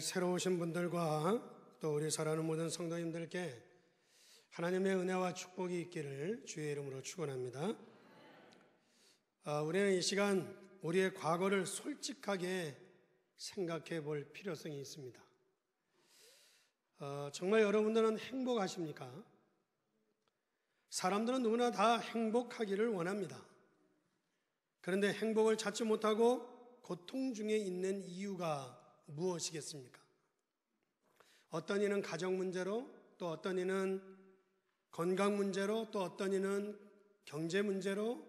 새로 오신 분들과 또 우리 사랑하는 모든 성도님들께 하나님의 은혜와 축복이 있기를 주의 이름으로 축원합니다. 아, 우리는 이 시간 우리의 과거를 솔직하게 생각해 볼 필요성이 있습니다. 아, 정말 여러분들은 행복하십니까? 사람들은 누구나 다 행복하기를 원합니다. 그런데 행복을 찾지 못하고 고통 중에 있는 이유가 무엇이겠습니까? 어떤 이는 가정 문제로 또 어떤 이는 건강 문제로 또 어떤 이는 경제 문제로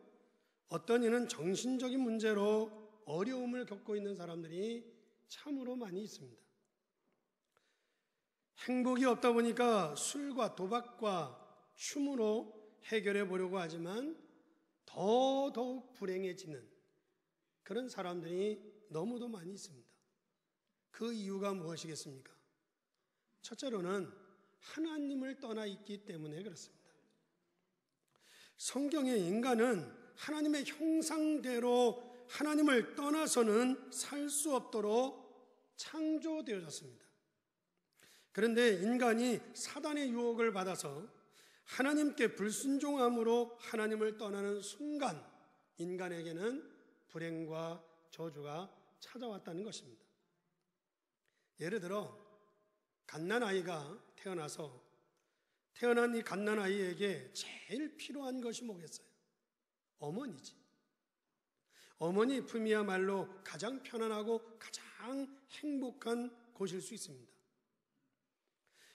어떤 이는 정신적인 문제로 어려움을 겪고 있는 사람들이 참으로 많이 있습니다. 행복이 없다 보니까 술과 도박과 춤으로 해결해 보려고 하지만 더더욱 불행해지는 그런 사람들이 너무도 많이 있습니다. 그 이유가 무엇이겠습니까? 첫째로는 하나님을 떠나 있기 때문에 그렇습니다. 성경의 인간은 하나님의 형상대로 하나님을 떠나서는 살 수 없도록 창조되어졌습니다. 그런데 인간이 사단의 유혹을 받아서 하나님께 불순종함으로 하나님을 떠나는 순간 인간에게는 불행과 저주가 찾아왔다는 것입니다. 예를 들어 갓난 아이가 태어나서 태어난 이 갓난 아이에게 제일 필요한 것이 뭐겠어요? 어머니지. 어머니 품이야말로 가장 편안하고 가장 행복한 곳일 수 있습니다.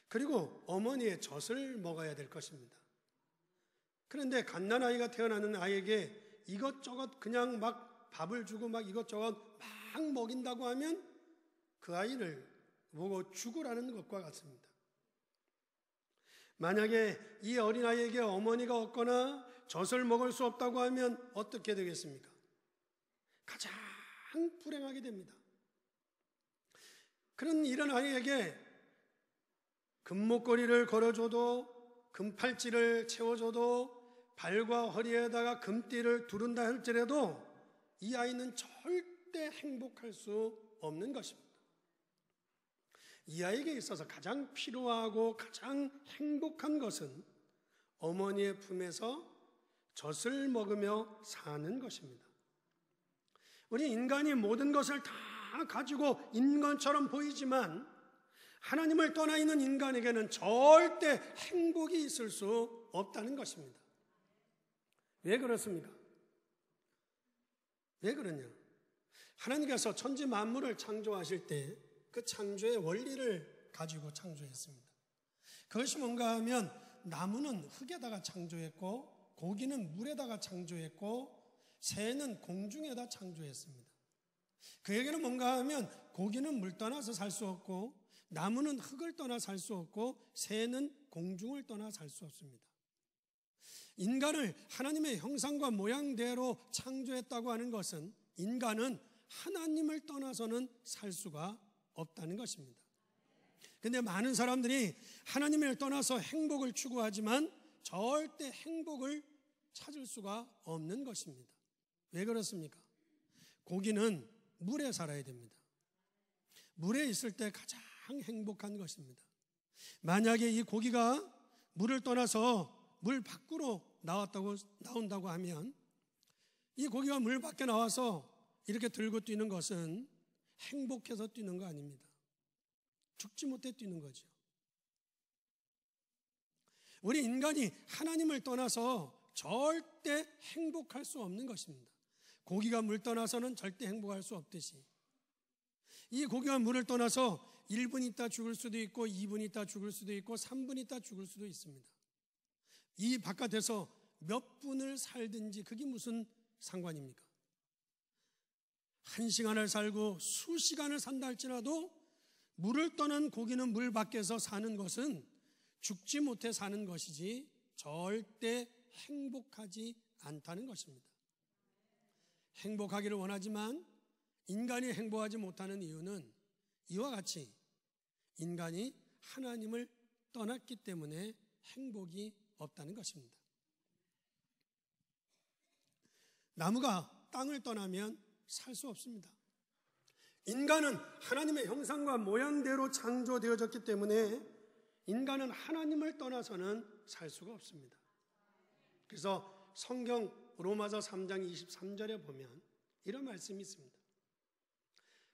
그리고 어머니의 젖을 먹어야 될 것입니다. 그런데 갓난 아이가 태어나는 아이에게 이것저것 그냥 막 밥을 주고 막 이것저것 막 먹인다고 하면 그 아이를 보고 죽으라는 것과 같습니다. 만약에 이 어린아이에게 어머니가 없거나 젖을 먹을 수 없다고 하면 어떻게 되겠습니까? 가장 불행하게 됩니다. 그런 이런 아이에게 금목걸이를 걸어줘도 금팔찌를 채워줘도 발과 허리에다가 금띠를 두른다 할지라도 이 아이는 절대 행복할 수 없는 것입니다. 이 아이에게 있어서 가장 필요하고 가장 행복한 것은 어머니의 품에서 젖을 먹으며 사는 것입니다. 우리 인간이 모든 것을 다 가지고 인간처럼 보이지만 하나님을 떠나 있는 인간에게는 절대 행복이 있을 수 없다는 것입니다. 왜 그렇습니까? 왜 그러냐? 하나님께서 천지 만물을 창조하실 때그 창조의 원리를 가지고 창조했습니다. 그것이 뭔가 하면 나무는 흙에다가 창조했고 고기는 물에다가 창조했고 새는 공중에다 창조했습니다. 그에게는 뭔가 하면 고기는 물 떠나서 살 수 없고 나무는 흙을 떠나 살 수 없고 새는 공중을 떠나 살 수 없습니다. 인간을 하나님의 형상과 모양대로 창조했다고 하는 것은 인간은 하나님을 떠나서는 살 수가 없다는 것입니다. 근데 많은 사람들이 하나님을 떠나서 행복을 추구하지만 절대 행복을 찾을 수가 없는 것입니다. 왜 그렇습니까? 고기는 물에 살아야 됩니다. 물에 있을 때 가장 행복한 것입니다. 만약에 이 고기가 물을 떠나서 물 밖으로 나왔다고 나온다고 하면 이 고기가 물 밖에 나와서 이렇게 들고 뛰는 것은 행복해서 뛰는 거 아닙니다. 죽지 못해 뛰는 거죠. 우리 인간이 하나님을 떠나서 절대 행복할 수 없는 것입니다. 고기가 물 떠나서는 절대 행복할 수 없듯이. 이 고기와 물을 떠나서 1분 있다 죽을 수도 있고 2분 있다 죽을 수도 있고 3분 있다 죽을 수도 있습니다. 이 바깥에서 몇 분을 살든지 그게 무슨 상관입니까? 한 시간을 살고 수시간을 산다 할지라도 물을 떠난 고기는 물 밖에서 사는 것은 죽지 못해 사는 것이지 절대 행복하지 않다는 것입니다. 행복하기를 원하지만 인간이 행복하지 못하는 이유는 이와 같이 인간이 하나님을 떠났기 때문에 행복이 없다는 것입니다. 나무가 땅을 떠나면 살수 없습니다. 인간은 하나님의 형상과 모양대로 창조되어졌기 때문에 인간은 하나님을 떠나서는 살 수가 없습니다. 그래서 성경 로마서 3장 23절에 보면 이런 말씀이 있습니다.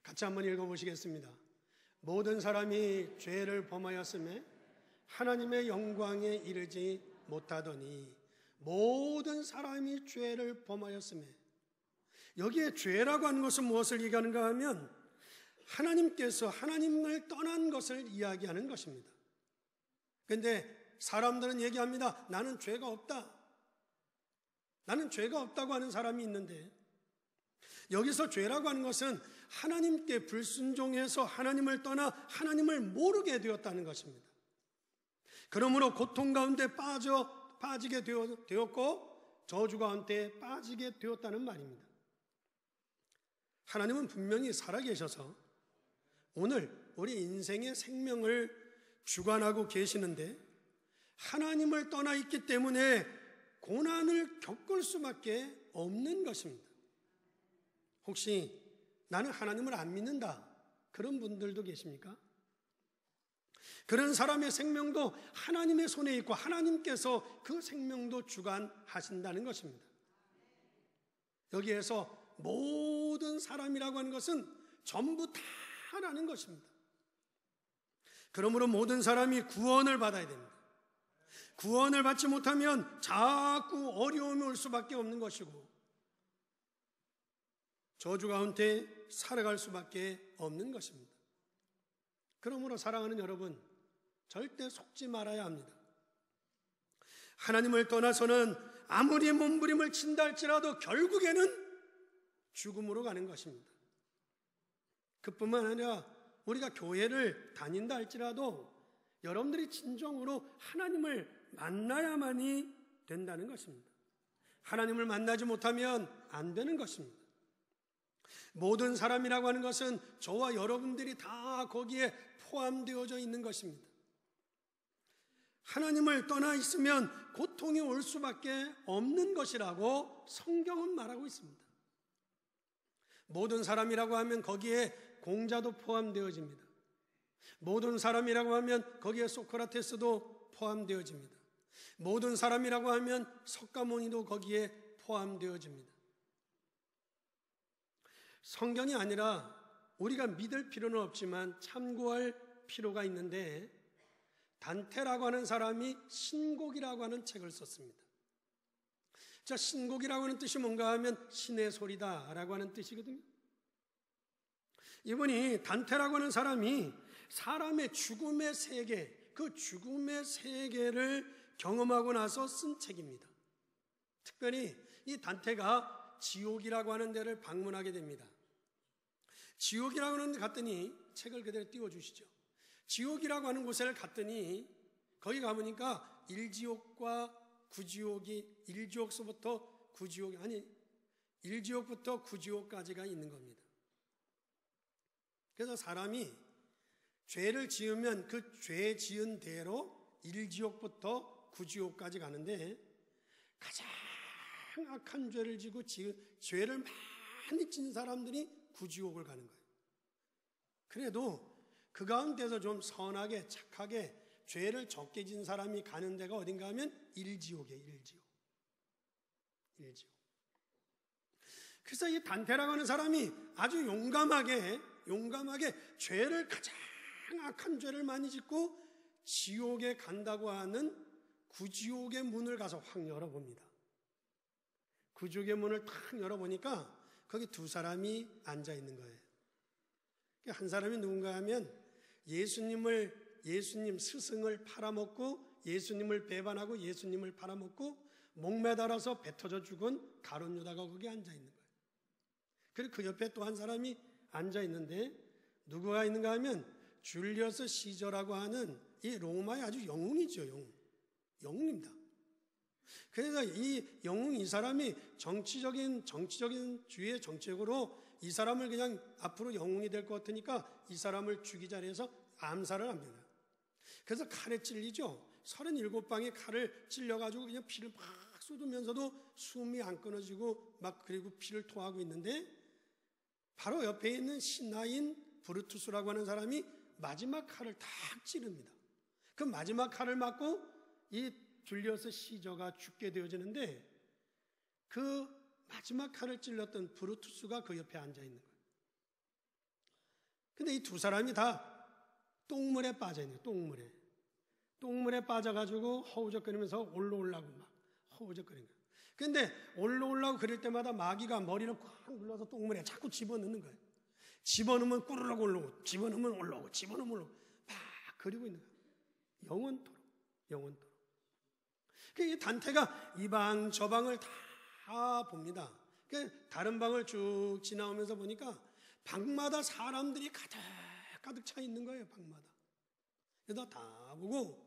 같이 한번 읽어보시겠습니다. 모든 사람이 죄를 범하였음에 하나님의 영광에 이르지 못하더니 모든 사람이 죄를 범하였음에 여기에 죄라고 하는 것은 무엇을 얘기하는가 하면 하나님께서 하나님을 떠난 것을 이야기하는 것입니다. 근데 사람들은 얘기합니다. 나는 죄가 없다. 나는 죄가 없다고 하는 사람이 있는데 여기서 죄라고 하는 것은 하나님께 불순종해서 하나님을 떠나 하나님을 모르게 되었다는 것입니다. 그러므로 고통 가운데 빠져 빠지게 되었고 저주 가운데 빠지게 되었다는 말입니다. 하나님은 분명히 살아계셔서 오늘 우리 인생의 생명을 주관하고 계시는데 하나님을 떠나 있기 때문에 고난을 겪을 수밖에 없는 것입니다. 혹시 나는 하나님을 안 믿는다. 그런 분들도 계십니까? 그런 사람의 생명도 하나님의 손에 있고 하나님께서 그 생명도 주관하신다는 것입니다. 여기에서 모든 사람이라고 하는 것은 전부 다라는 것입니다. 그러므로 모든 사람이 구원을 받아야 됩니다. 구원을 받지 못하면 자꾸 어려움이 올 수밖에 없는 것이고 저주 가운데 살아갈 수밖에 없는 것입니다. 그러므로 사랑하는 여러분, 절대 속지 말아야 합니다. 하나님을 떠나서는 아무리 몸부림을 친다 할지라도 결국에는 죽음으로 가는 것입니다. 그뿐만 아니라 우리가 교회를 다닌다 할지라도 여러분들이 진정으로 하나님을 만나야만이 된다는 것입니다. 하나님을 만나지 못하면 안 되는 것입니다. 모든 사람이라고 하는 것은 저와 여러분들이 다 거기에 포함되어져 있는 것입니다. 하나님을 떠나 있으면 고통이 올 수밖에 없는 것이라고 성경은 말하고 있습니다. 모든 사람이라고 하면 거기에 공자도 포함되어집니다. 모든 사람이라고 하면 거기에 소크라테스도 포함되어집니다. 모든 사람이라고 하면 석가모니도 거기에 포함되어집니다. 성경이 아니라 우리가 믿을 필요는 없지만 참고할 필요가 있는데 단테라고 하는 사람이 신곡이라고 하는 책을 썼습니다. 자, 신곡이라고 하는 뜻이 뭔가 하면 신의 소리다라고 하는 뜻이거든요. 이분이 단테라고 하는 사람이 사람의 죽음의 세계, 그 죽음의 세계를 경험하고 나서 쓴 책입니다. 특별히 이 단테가 지옥이라고 하는 데를 방문하게 됩니다. 지옥이라고 하는 데 갔더니 책을 그대로 띄워주시죠. 지옥이라고 하는 곳에 갔더니 거기 가보니까 일지옥과 구지옥이 일지옥서부터 구지옥 아니 일지옥부터 구지옥까지가 있는 겁니다. 그래서 사람이 죄를 지으면 그 죄 지은 대로 일지옥부터 구지옥까지 가는데 가장 악한 죄를 지고 지, 죄를 많이 진 사람들이 구지옥을 가는 거예요. 그래도 그 가운데서 좀 선하게 착하게 죄를 적게 진 사람이 가는 데가 어딘가 하면 일지옥이에요, 일지옥. 일지옥. 그래서 이 단테라고 하는 사람이 아주 용감하게, 용감하게 죄를 가장 악한 죄를 많이 짓고 지옥에 간다고 하는 구지옥의 문을 가서 확 열어봅니다. 구지옥의 문을 탁 열어보니까 거기 두 사람이 앉아 있는 거예요. 한 사람이 누군가 하면 예수님을 예수님 스승을 팔아먹고 예수님을 배반하고 예수님을 팔아먹고 목매달아서 뱉어져 죽은 가론 유다가 거기 앉아 있는 거예요. 그리고 그 옆에 또 한 사람이 앉아 있는데 누구가 있는가 하면 줄리어스 시저라고 하는 이 로마의 아주 영웅이죠, 영웅. 영웅입니다. 그래서 이 영웅 이 사람이 정치적인, 정치적인 주의 정책으로 이 사람을 그냥 앞으로 영웅이 될 것 같으니까 이 사람을 죽이자 해서 암살을 합니다. 그래서 칼에 찔리죠. 37방에 칼을 찔려가지고 그냥 피를 막 쏟으면서도 숨이 안 끊어지고 막 그리고 피를 토하고 있는데 바로 옆에 있는 신하인 브루투스라고 하는 사람이 마지막 칼을 탁 찌릅니다. 그 마지막 칼을 맞고 이 줄리어스 시저가 죽게 되어지는데 그 마지막 칼을 찔렀던 브루투스가 그 옆에 앉아 있는 거예요. 근데 이 두 사람이 다 똥물에 빠져 있네요 똥물에. 똥물에 빠져가지고 허우적거리면서 올라오려고막 허우적거리는 거예요. 근데 올라오려고 그럴 때마다 마귀가 머리를 꽉 눌러서 똥물에 자꾸 집어넣는 거예요. 집어넣으면 꾸르륵 올라오고, 집어넣으면 올라오고, 집어넣으면 올라오고, 막 그리고 있는 거예요. 영원토록, 영원토록. 그러니까 이 단태가 이 방, 저 방을 다 봅니다. 그 다른 방을 쭉 지나오면서 보니까 방마다 사람들이 가득 가득 차 있는 거예요, 방마다. 그래서 다 보고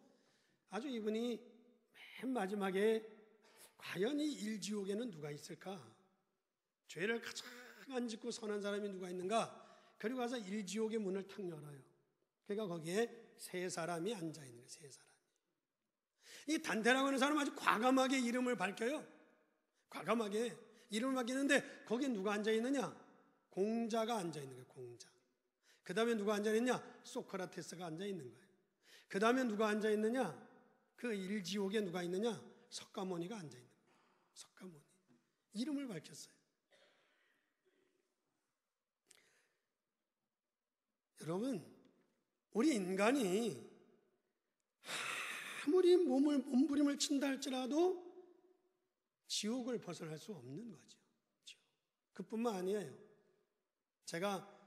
아주 이분이 맨 마지막에 과연 이 일지옥에는 누가 있을까? 죄를 가장 안 짓고 선한 사람이 누가 있는가? 그리고 와서 일지옥의 문을 탁 열어요. 그러니까 거기에 세 사람이 앉아 있는 거예요, 세 사람이. 단테라고 하는 사람 아주 과감하게 이름을 밝혀요. 과감하게 이름을 밝히는데 거기에 누가 앉아 있느냐? 공자가 앉아 있는 거예요, 공자. 그 다음에 누가 앉아있냐? 소크라테스가 앉아있는 거예요. 그 다음에 누가 앉아있느냐? 그 일지옥에 누가 있느냐? 석가모니가 앉아있는 거예요. 석가모니. 이름을 밝혔어요. 여러분, 우리 인간이 아무리 몸을 몸부림을 친다 할지라도 지옥을 벗어날 수 없는 거죠. 그뿐만 아니에요. 제가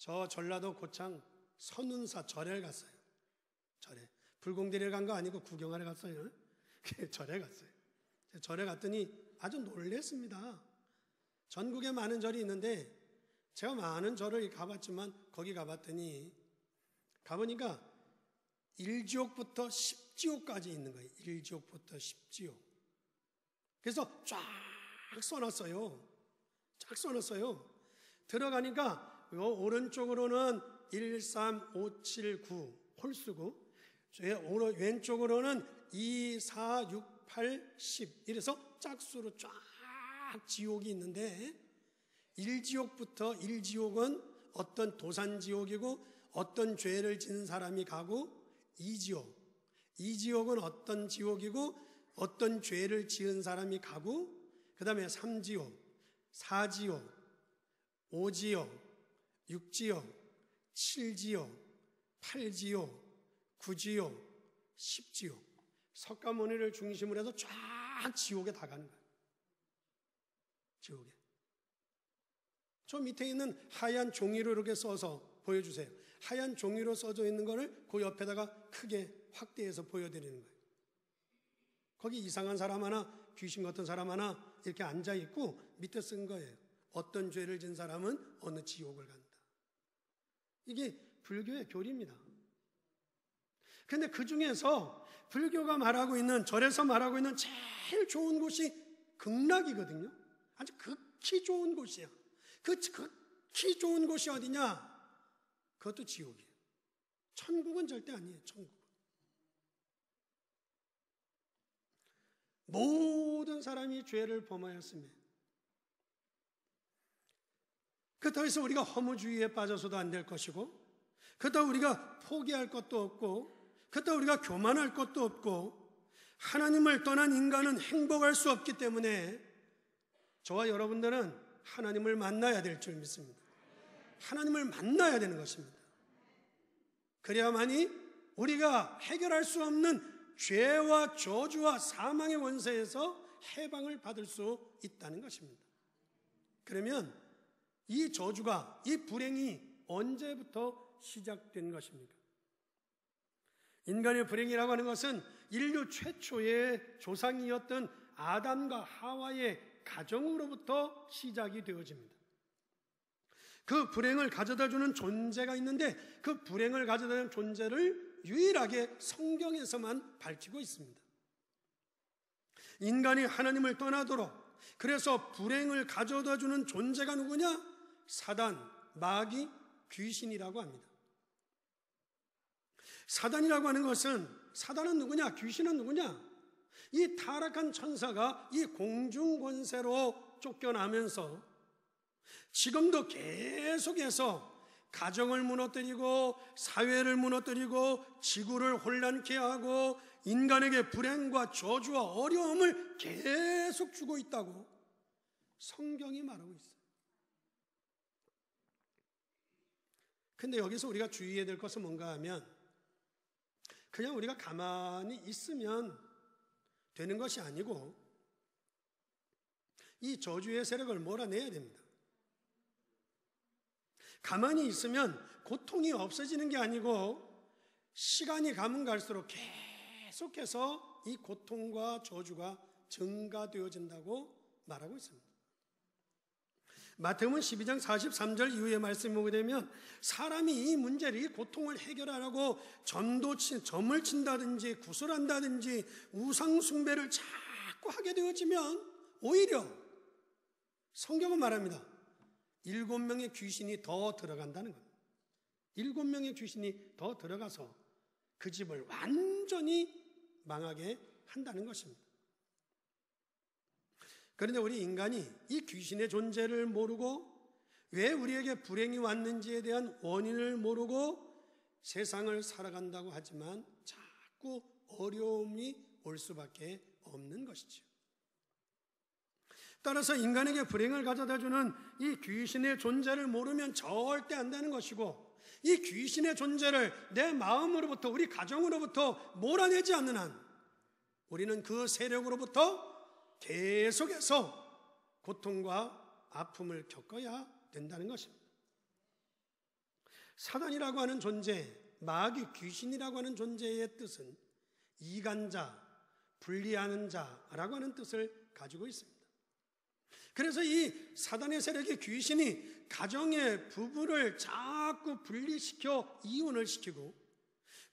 저 전라도 고창 선운사 절에 갔어요. 절에. 불공대를 간 거 아니고 구경하러 갔어요. 그 절에 갔어요. 절에 갔더니 아주 놀랬습니다. 전국에 많은 절이 있는데 제가 많은 절을 가봤지만 거기 가봤더니 가보니까 1지옥부터 10지옥까지 있는 거예요. 1지옥부터 10지옥. 그래서 쫙 써놨어요. 쫙 써놨어요. 들어가니까 그 오른쪽으로는 1, 3, 5, 7, 9 홀수구 왼쪽으로는 2, 4, 6, 8, 10 이래서 짝수로 쫙 지옥이 있는데 1지옥부터 1지옥은 어떤 도산지옥이고 어떤 죄를 지은 사람이 가고 2지옥 2지옥은 어떤 지옥이고 어떤 죄를 지은 사람이 가고 그 다음에 3지옥 4지옥 5지옥 6지역, 7지역, 8지역, 9지역, 10지역. 석가모니를 중심으로 해서 쫙 지옥에 다 가는 거예요. 지옥에. 저 밑에 있는 하얀 종이로 이렇게 써서 보여주세요. 하얀 종이로 써져 있는 거를 그 옆에다가 크게 확대해서 보여드리는 거예요. 거기 이상한 사람 하나, 귀신 같은 사람 하나 이렇게 앉아있고 밑에 쓴 거예요. 어떤 죄를 진 사람은 어느 지옥을 간다. 이게 불교의 교리입니다. 근데 그 중에서 불교가 말하고 있는, 절에서 말하고 있는 제일 좋은 곳이 극락이거든요. 아주 극히 좋은 곳이에요그 극히 좋은 곳이 어디냐? 그것도 지옥이에요. 천국은 절대 아니에요, 천국. 은 모든 사람이 죄를 범하였음에 그렇다고 해서 우리가 허무주의에 빠져서도 안 될 것이고, 그렇다고 우리가 포기할 것도 없고, 그렇다고 우리가 교만할 것도 없고, 하나님을 떠난 인간은 행복할 수 없기 때문에 저와 여러분들은 하나님을 만나야 될 줄 믿습니다. 하나님을 만나야 되는 것입니다. 그래야만이 우리가 해결할 수 없는 죄와 저주와 사망의 원세에서 해방을 받을 수 있다는 것입니다. 그러면 이 저주가, 이 불행이 언제부터 시작된 것입니까? 인간의 불행이라고 하는 것은 인류 최초의 조상이었던 아담과 하와의 가정으로부터 시작이 되어집니다. 그 불행을 가져다 주는 존재가 있는데 그 불행을 가져다 주는 존재를 유일하게 성경에서만 밝히고 있습니다. 인간이 하나님을 떠나도록 그래서 불행을 가져다 주는 존재가 누구냐? 사단, 마귀, 귀신이라고 합니다. 사단이라고 하는 것은 사단은 누구냐? 귀신은 누구냐? 이 타락한 천사가 이 공중 권세로 쫓겨나면서 지금도 계속해서 가정을 무너뜨리고 사회를 무너뜨리고 지구를 혼란케 하고 인간에게 불행과 저주와 어려움을 계속 주고 있다고 성경이 말하고 있어요. 근데 여기서 우리가 주의해야 될 것은 뭔가 하면 그냥 우리가 가만히 있으면 되는 것이 아니고 이 저주의 세력을 몰아내야 됩니다. 가만히 있으면 고통이 없어지는 게 아니고 시간이 가면 갈수록 계속해서 이 고통과 저주가 증가되어진다고 말하고 있습니다. 마태복음 12장 43절 이후의 말씀을 보게 되면 사람이 이 문제를 이 고통을 해결하라고 점도 점을 친다든지 구슬한다든지 우상 숭배를 자꾸 하게 되어지면 오히려 성경은 말합니다. 일곱 명의 귀신이 더 들어간다는 겁니다. 일곱 명의 귀신이 더 들어가서 그 집을 완전히 망하게 한다는 것입니다. 그런데 우리 인간이 이 귀신의 존재를 모르고 왜 우리에게 불행이 왔는지에 대한 원인을 모르고 세상을 살아간다고 하지만 자꾸 어려움이 올 수밖에 없는 것이죠. 따라서 인간에게 불행을 가져다 주는 이 귀신의 존재를 모르면 절대 안 되는 것이고 이 귀신의 존재를 내 마음으로부터 우리 가정으로부터 몰아내지 않는 한 우리는 그 세력으로부터 계속해서 고통과 아픔을 겪어야 된다는 것입니다. 사단이라고 하는 존재, 마귀 귀신이라고 하는 존재의 뜻은 이간자, 분리하는 자라고 하는 뜻을 가지고 있습니다. 그래서 이 사단의 세력의 귀신이 가정의 부부를 자꾸 분리시켜 이혼을 시키고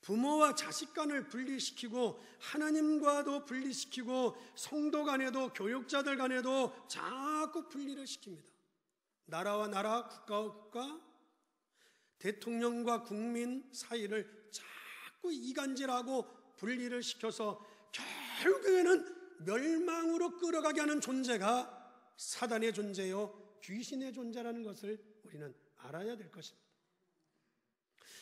부모와 자식 간을 분리시키고 하나님과도 분리시키고 성도 간에도 교육자들 간에도 자꾸 분리를 시킵니다. 나라와 나라, 국가와 국가, 대통령과 국민 사이를 자꾸 이간질하고 분리를 시켜서 결국에는 멸망으로 끌어가게 하는 존재가 사단의 존재요, 귀신의 존재라는 것을 우리는 알아야 될 것입니다.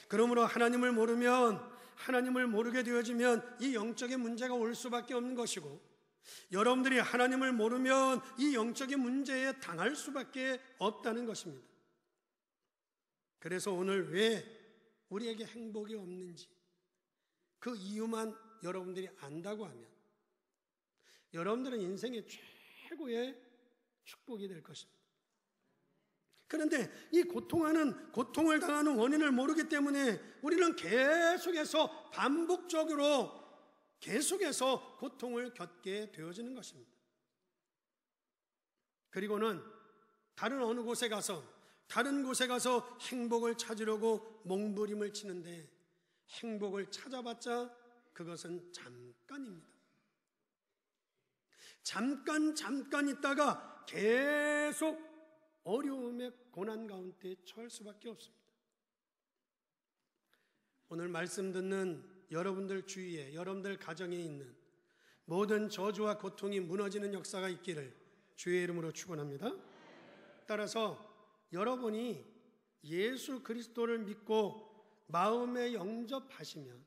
그러므로 하나님을 모르면 하나님을 모르게 되어지면 이 영적인 문제가 올 수밖에 없는 것이고 여러분들이 하나님을 모르면 이 영적인 문제에 당할 수밖에 없다는 것입니다. 그래서 오늘 왜 우리에게 행복이 없는지 그 이유만 여러분들이 안다고 하면 여러분들은 인생의 최고의 축복이 될 것입니다. 그런데 이 고통하는, 고통을 당하는 원인을 모르기 때문에 우리는 계속해서 반복적으로 계속해서 고통을 겪게 되어지는 것입니다. 그리고는 다른 어느 곳에 가서, 다른 곳에 가서 행복을 찾으려고 몸부림을 치는데 행복을 찾아봤자 그것은 잠깐입니다. 잠깐, 잠깐 있다가 계속 어려움의 고난 가운데 처할 수밖에 없습니다. 오늘 말씀 듣는 여러분들 주위에, 여러분들 가정에 있는 모든 저주와 고통이 무너지는 역사가 있기를 주의 이름으로 축원합니다. 따라서 여러분이 예수 그리스도를 믿고 마음에 영접하시면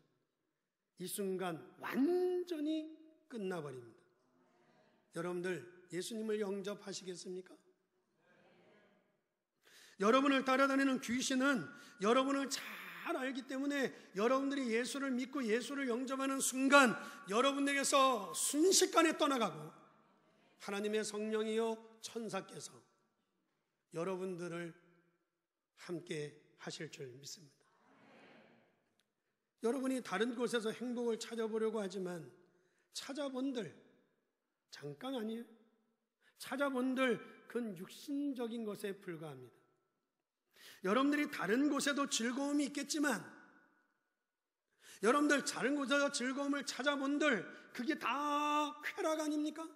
이 순간 완전히 끝나버립니다. 여러분들 예수님을 영접하시겠습니까? 여러분을 따라다니는 귀신은 여러분을 잘 알기 때문에 여러분들이 예수를 믿고 예수를 영접하는 순간 여러분에게서 순식간에 떠나가고 하나님의 성령이요 천사께서 여러분들을 함께 하실 줄 믿습니다. 여러분이 다른 곳에서 행복을 찾아보려고 하지만 찾아본들 잠깐 아니에요. 찾아본들 그건 육신적인 것에 불과합니다. 여러분들이 다른 곳에도 즐거움이 있겠지만 여러분들 다른 곳에서 즐거움을 찾아본들 그게 다 쾌락 아닙니까?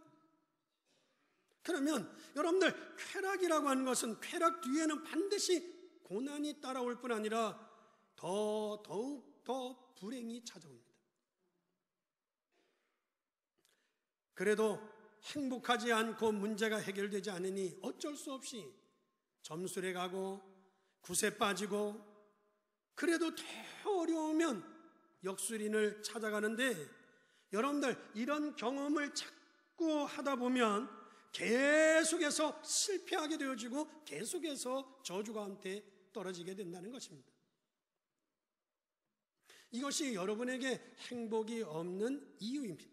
그러면 여러분들 쾌락이라고 하는 것은 쾌락 뒤에는 반드시 고난이 따라올 뿐 아니라 더 더욱 더 불행이 찾아옵니다. 그래도 행복하지 않고 문제가 해결되지 않으니 어쩔 수 없이 점술에 가고 굿에 빠지고 그래도 더 어려우면 역술인을 찾아가는데 여러분들 이런 경험을 자꾸 하다 보면 계속해서 실패하게 되어지고 계속해서 저주가 한테 떨어지게 된다는 것입니다. 이것이 여러분에게 행복이 없는 이유입니다.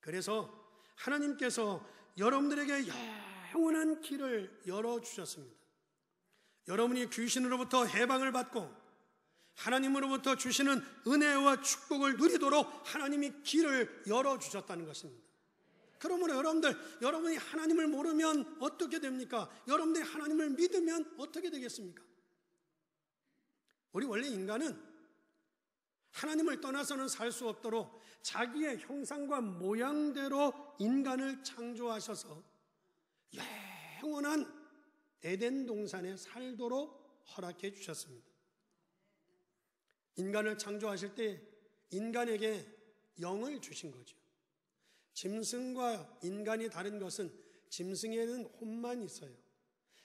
그래서 하나님께서 여러분들에게 영원한 길을 열어주셨습니다. 여러분이 귀신으로부터 해방을 받고 하나님으로부터 주시는 은혜와 축복을 누리도록 하나님이 길을 열어주셨다는 것입니다. 그러므로 여러분들, 여러분이 하나님을 모르면 어떻게 됩니까? 여러분들이 하나님을 믿으면 어떻게 되겠습니까? 우리 원래 인간은 하나님을 떠나서는 살 수 없도록 자기의 형상과 모양대로 인간을 창조하셔서 영원한 에덴 동산에 살도록 허락해 주셨습니다. 인간을 창조하실 때 인간에게 영을 주신 거죠. 짐승과 인간이 다른 것은 짐승에는 혼만 있어요.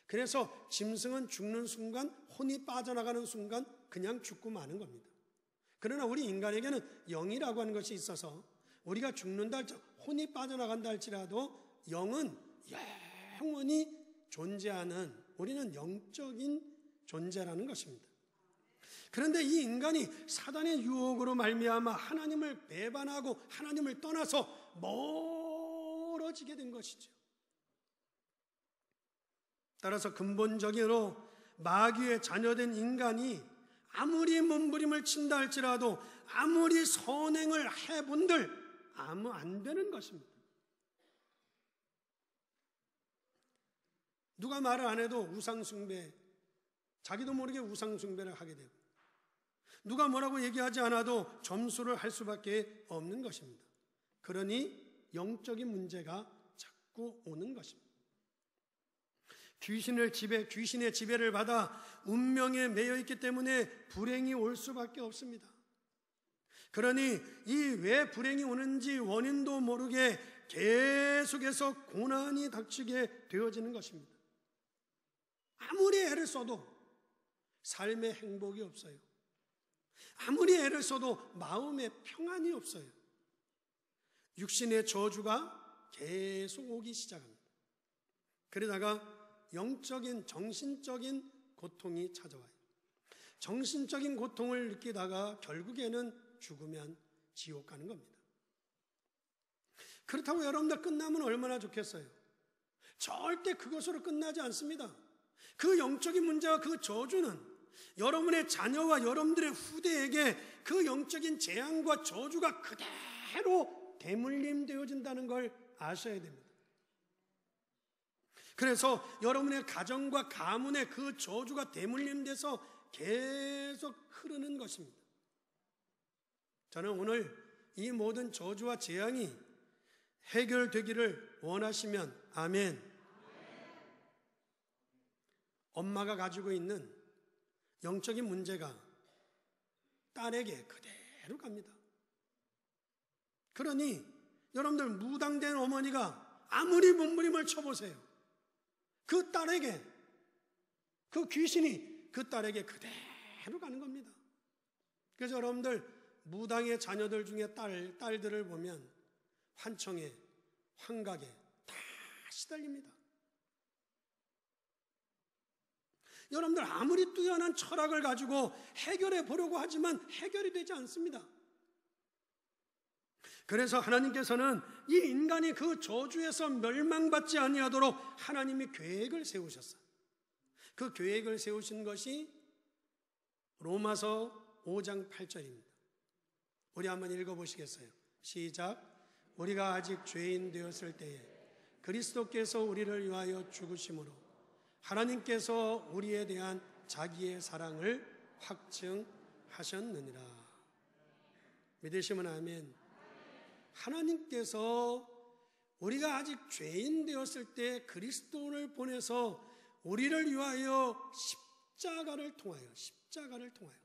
그래서 짐승은 죽는 순간 혼이 빠져나가는 순간 그냥 죽고 마는 겁니다. 그러나 우리 인간에게는 영이라고 하는 것이 있어서 우리가 죽는다 할지 혼이 빠져나간다 할지라도 영은 영원히 존재하는 우리는 영적인 존재라는 것입니다. 그런데 이 인간이 사단의 유혹으로 말미암아 하나님을 배반하고 하나님을 떠나서 멀어지게 된 것이죠. 따라서 근본적으로 마귀의 자녀된 인간이 아무리 몸부림을 친다 할지라도 아무리 선행을 해본들 아무 안 되는 것입니다. 누가 말을 안 해도 우상숭배, 자기도 모르게 우상숭배를 하게 되고, 누가 뭐라고 얘기하지 않아도 점수를 할 수밖에 없는 것입니다. 그러니 영적인 문제가 자꾸 오는 것입니다. 귀신을 지배, 귀신의 지배를 받아 운명에 매여 있기 때문에 불행이 올 수밖에 없습니다. 그러니 이 왜 불행이 오는지 원인도 모르게 계속해서 고난이 닥치게 되어지는 것입니다. 아무리 애를 써도 삶에 행복이 없어요. 아무리 애를 써도 마음에 평안이 없어요. 육신의 저주가 계속 오기 시작합니다. 그러다가 영적인, 정신적인 고통이 찾아와요. 정신적인 고통을 느끼다가 결국에는 죽으면 지옥 가는 겁니다. 그렇다고 여러분들 끝나면 얼마나 좋겠어요? 절대 그것으로 끝나지 않습니다. 그 영적인 문제와 그 저주는 여러분의 자녀와 여러분들의 후대에게 그 영적인 재앙과 저주가 그대로 대물림되어진다는 걸 아셔야 됩니다. 그래서 여러분의 가정과 가문의 그 저주가 대물림돼서 계속 흐르는 것입니다. 저는 오늘 이 모든 저주와 재앙이 해결되기를 원하시면 아멘. 엄마가 가지고 있는 영적인 문제가 딸에게 그대로 갑니다. 그러니 여러분들 무당된 어머니가 아무리 몸부림을 쳐보세요. 그 딸에게 그 귀신이 그 딸에게 그대로 가는 겁니다. 그래서 여러분들 무당의 자녀들 중에 딸 딸들을 보면 환청에 환각에 다 시달립니다. 여러분들 아무리 뛰어난 철학을 가지고 해결해 보려고 하지만 해결이 되지 않습니다. 그래서 하나님께서는 이 인간이 그 저주에서 멸망받지 아니하도록 하나님이 계획을 세우셨어그 계획을 세우신 것이 로마서 5장 8절입니다. 우리 한번 읽어보시겠어요? 시작. 우리가 아직 죄인 되었을 때에 그리스도께서 우리를 위하여 죽으심으로 하나님께서 우리에 대한 자기의 사랑을 확증하셨느니라. 믿으시면 아멘. 하나님께서 우리가 아직 죄인 되었을 때 그리스도를 보내서 우리를 위하여 십자가를 통하여 십자가를 통하여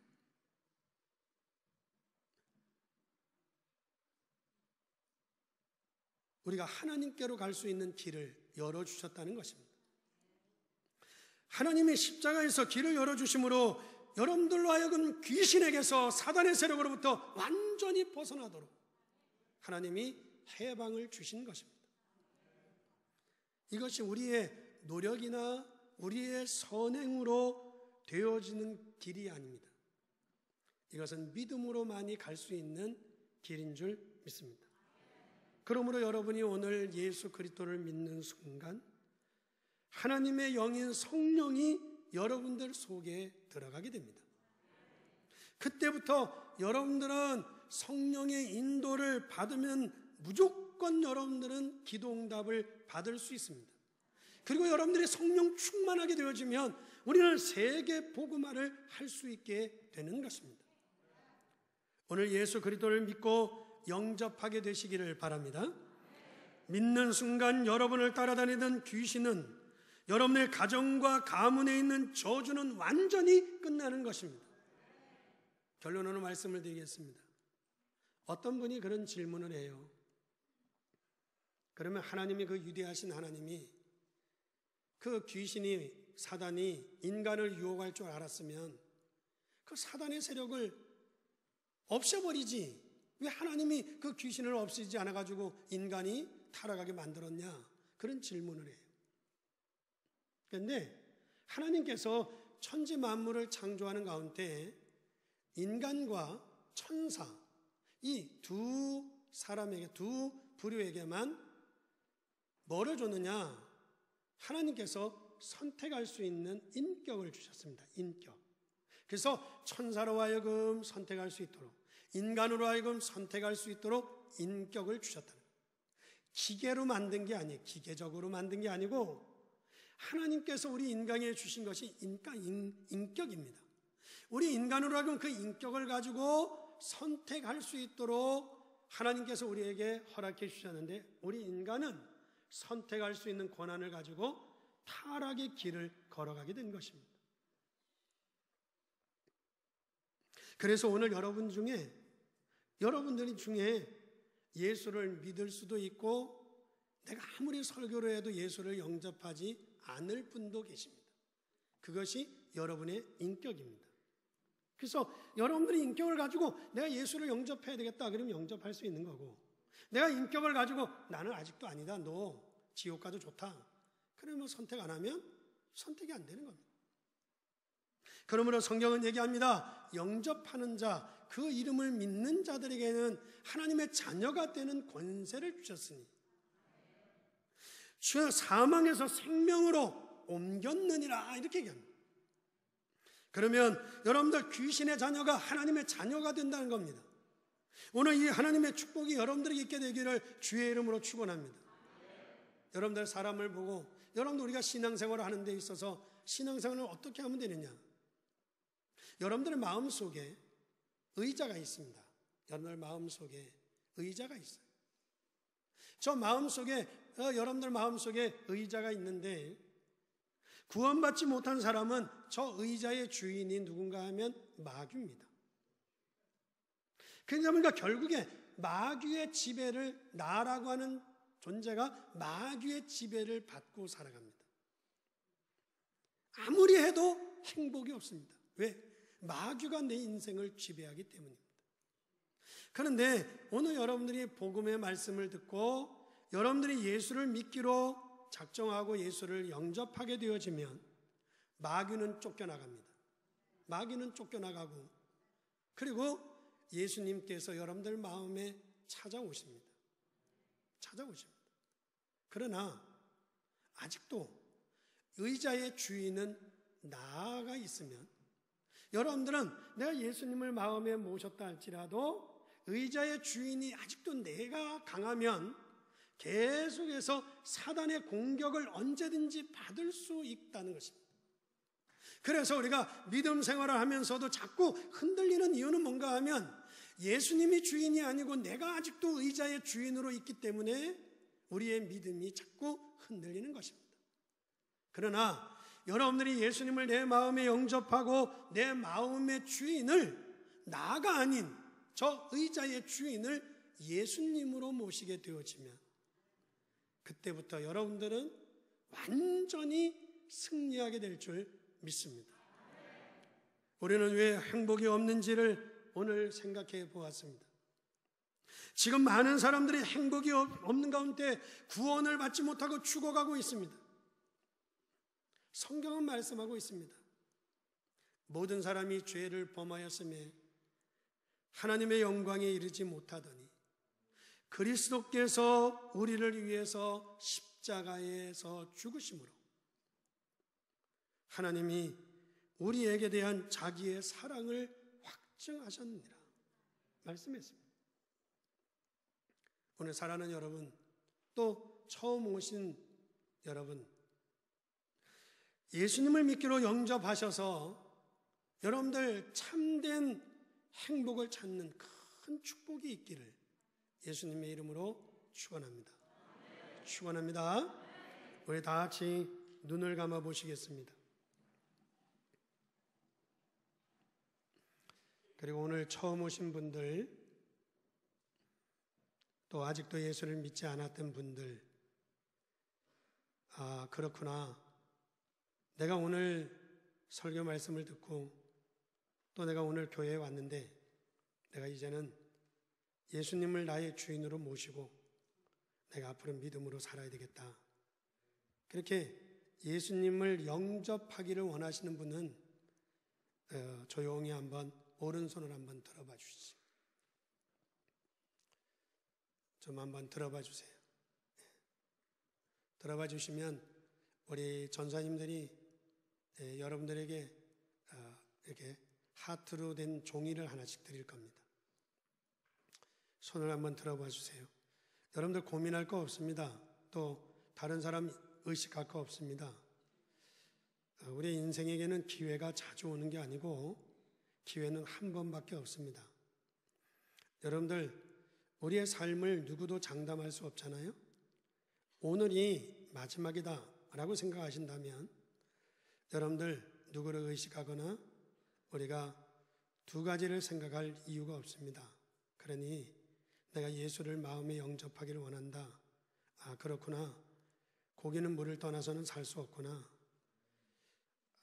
우리가 하나님께로 갈 수 있는 길을 열어 주셨다는 것입니다. 하나님의 십자가에서 길을 열어주심으로 여러분들로 하여금 귀신에게서 사단의 세력으로부터 완전히 벗어나도록 하나님이 해방을 주신 것입니다. 이것이 우리의 노력이나 우리의 선행으로 되어지는 길이 아닙니다. 이것은 믿음으로 많이 갈 수 있는 길인 줄 믿습니다. 그러므로 여러분이 오늘 예수 그리스도를 믿는 순간 하나님의 영인 성령이 여러분들 속에 들어가게 됩니다. 그때부터 여러분들은 성령의 인도를 받으면 무조건 여러분들은 기도응답을 받을 수 있습니다. 그리고 여러분들이 성령 충만하게 되어지면 우리는 세계 복음화를 할 수 있게 되는 것입니다. 오늘 예수 그리스도를 믿고 영접하게 되시기를 바랍니다. 믿는 순간 여러분을 따라다니던 귀신은 여러분의 가정과 가문에 있는 저주는 완전히 끝나는 것입니다. 결론으로 말씀을 드리겠습니다. 어떤 분이 그런 질문을 해요. 그러면 하나님이 그 유대하신 하나님이 그 귀신이 사단이 인간을 유혹할 줄 알았으면 그 사단의 세력을 없애버리지 왜 하나님이 그 귀신을 없애지 않아가지고 인간이 타락하게 만들었냐 그런 질문을 해요. 그런데 하나님께서 천지 만물을 창조하는 가운데 인간과 천사 이 두 사람에게 두 부류에게만 뭐를 줬느냐? 하나님께서 선택할 수 있는 인격을 주셨습니다. 인격. 그래서 천사로 하여금 선택할 수 있도록 인간으로 하여금 선택할 수 있도록 인격을 주셨다는 거예요. 기계로 만든 게 아니에요. 기계적으로 만든 게 아니고 하나님께서 우리 인간에 주신 것이 인간, 인, 인격입니다. 우리 인간으로 하면그 인격을 가지고 선택할 수 있도록 하나님께서 우리에게 허락해 주셨는데 우리 인간은 선택할 수 있는 권한을 가지고 타락의 길을 걸어가게 된 것입니다. 그래서 오늘 여러분 중에 여러분들 이 중에 예수를 믿을 수도 있고 내가 아무리 설교를 해도 예수를 영접하지 않을 분도 계십니다. 그것이 여러분의 인격입니다. 그래서 여러분들이 인격을 가지고 내가 예수를 영접해야 되겠다. 그러면 영접할 수 있는 거고. 내가 인격을 가지고 나는 아직도 아니다. 너 지옥 가도 좋다. 그러면 선택 안 하면 선택이 안 되는 겁니다. 그러므로 성경은 얘기합니다. 영접하는 자, 그 이름을 믿는 자들에게는 하나님의 자녀가 되는 권세를 주셨으니. 주 사망에서 생명으로 옮겼느니라 이렇게 얘기합니다. 그러면 여러분들 귀신의 자녀가 하나님의 자녀가 된다는 겁니다. 오늘 이 하나님의 축복이 여러분들에게 있게 되기를 주의 이름으로 축원합니다. 여러분들 사람을 보고 여러분들 우리가 신앙생활을 하는 데 있어서 신앙생활을 어떻게 하면 되느냐? 여러분들의 마음속에 의자가 있습니다. 여러분들 마음속에 의자가 있어요. 저 마음속에 어, 여러분들 마음속에 의자가 있는데 구원받지 못한 사람은 저 의자의 주인이 누군가 하면 마귀입니다. 그러다 보니까 그러니까 결국에 마귀의 지배를 나라고 하는 존재가 마귀의 지배를 받고 살아갑니다. 아무리 해도 행복이 없습니다. 왜? 마귀가 내 인생을 지배하기 때문입니다. 그런데 오늘 여러분들이 복음의 말씀을 듣고 여러분들이 예수를 믿기로 작정하고 예수를 영접하게 되어지면 마귀는 쫓겨나갑니다. 마귀는 쫓겨나가고 그리고 예수님께서 여러분들 마음에 찾아오십니다. 찾아오십니다. 그러나 아직도 의자의 주인은 나가 있으면 여러분들은 내가 예수님을 마음에 모셨다 할지라도 의자의 주인이 아직도 내가 강하면 계속해서 사단의 공격을 언제든지 받을 수 있다는 것입니다. 그래서 우리가 믿음 생활을 하면서도 자꾸 흔들리는 이유는 뭔가 하면 예수님이 주인이 아니고 내가 아직도 의자의 주인으로 있기 때문에 우리의 믿음이 자꾸 흔들리는 것입니다. 그러나 여러분들이 예수님을 내 마음에 영접하고 내 마음의 주인을 나가 아닌 저 의자의 주인을 예수님으로 모시게 되어지면 그때부터 여러분들은 완전히 승리하게 될 줄 믿습니다. 우리는 왜 행복이 없는지를 오늘 생각해 보았습니다. 지금 많은 사람들이 행복이 없는 가운데 구원을 받지 못하고 죽어가고 있습니다. 성경은 말씀하고 있습니다. 모든 사람이 죄를 범하였으며 하나님의 영광에 이르지 못하더니 그리스도께서 우리를 위해서 십자가에서 죽으심으로 하나님이 우리에게 대한 자기의 사랑을 확증하셨느니라 말씀했습니다. 오늘 살아는 여러분 또 처음 오신 여러분 예수님을 믿기로 영접하셔서 여러분들 참된 행복을 찾는 큰 축복이 있기를 예수님의 이름으로 축원합니다. 축원합니다. 우리 다 같이 눈을 감아 보시겠습니다. 그리고 오늘 처음 오신 분들 또 아직도 예수를 믿지 않았던 분들 아 그렇구나 내가 오늘 설교 말씀을 듣고 또 내가 오늘 교회에 왔는데 내가 이제는 예수님을 나의 주인으로 모시고 내가 앞으로 믿음으로 살아야 되겠다. 그렇게 예수님을 영접하기를 원하시는 분은 어, 조용히 한번 오른손을 한번 들어봐 주시지좀 한번 들어봐 주세요. 들어봐 주시면 우리 전사님들이 네, 여러분들에게 어, 이렇게 하트로 된 종이를 하나씩 드릴 겁니다. 손을 한번 들어봐 주세요. 여러분들 고민할 거 없습니다. 또 다른 사람 의식할 거 없습니다. 우리 인생에게는 기회가 자주 오는 게 아니고 기회는 한 번밖에 없습니다. 여러분들, 우리의 삶을 누구도 장담할 수 없잖아요? 오늘이 마지막이다 라고 생각하신다면 여러분들 누구를 의식하거나 우리가 두 가지를 생각할 이유가 없습니다. 그러니 내가 예수를 마음에 영접하기를 원한다. 아, 그렇구나. 고기는 물을 떠나서는 살 수 없구나.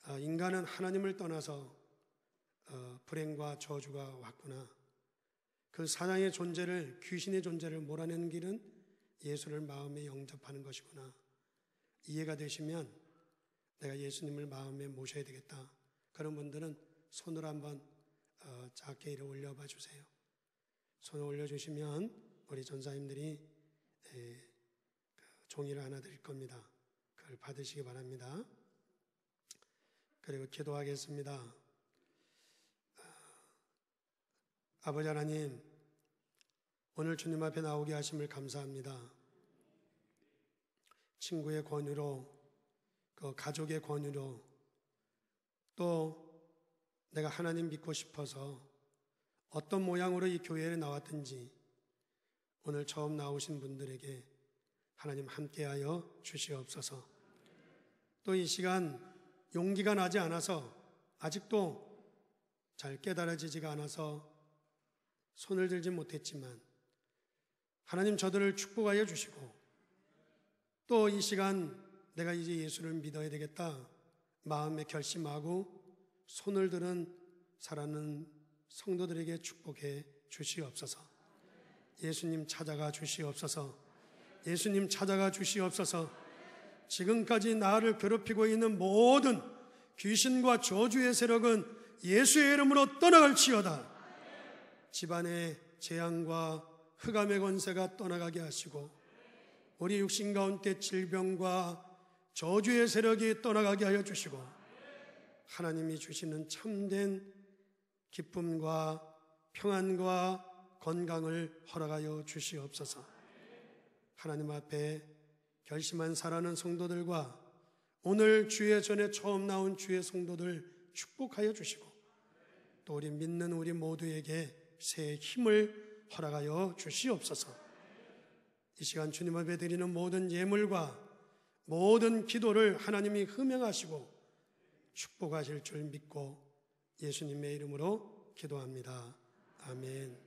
아, 인간은 하나님을 떠나서 어, 불행과 저주가 왔구나. 그 사냥의 존재를, 귀신의 존재를 몰아내는 길은 예수를 마음에 영접하는 것이구나. 이해가 되시면 내가 예수님을 마음에 모셔야 되겠다. 그런 분들은 손을 한번 어, 작게 이를 올려봐 주세요. 손을 올려주시면 우리 전사님들이 네, 그 종이를 하나 드릴 겁니다. 그걸 받으시기 바랍니다. 그리고 기도하겠습니다. 어, 아버지 하나님, 오늘 주님 앞에 나오게 하심을 감사합니다. 친구의 권유로, 그 가족의 권유로, 또 내가 하나님 믿고 싶어서 어떤 모양으로 이 교회에 나왔든지 오늘 처음 나오신 분들에게 하나님 함께하여 주시옵소서. 또 이 시간 용기가 나지 않아서 아직도 잘 깨달아지지가 않아서 손을 들지 못했지만 하나님 저들을 축복하여 주시고 또 이 시간 내가 이제 예수를 믿어야 되겠다 마음에 결심하고 손을 드는 사랑하는 성도들에게 축복해 주시옵소서. 예수님 찾아가 주시옵소서. 예수님 찾아가 주시옵소서. 지금까지 나를 괴롭히고 있는 모든 귀신과 저주의 세력은 예수의 이름으로 떠나갈지어다. 집안의 재앙과 흑암의 권세가 떠나가게 하시고 우리 육신 가운데 질병과 저주의 세력이 떠나가게 하여 주시고 하나님이 주시는 참된 기쁨과 평안과 건강을 허락하여 주시옵소서. 하나님 앞에 결심한 사라는 성도들과 오늘 주의 전에 처음 나온 주의 성도들 축복하여 주시고 또 우리 믿는 우리 모두에게 새 힘을 허락하여 주시옵소서. 이 시간 주님 앞에 드리는 모든 예물과 모든 기도를 하나님이 흠양하시고 축복하실 줄 믿고 예수님의 이름으로 기도합니다. 아멘.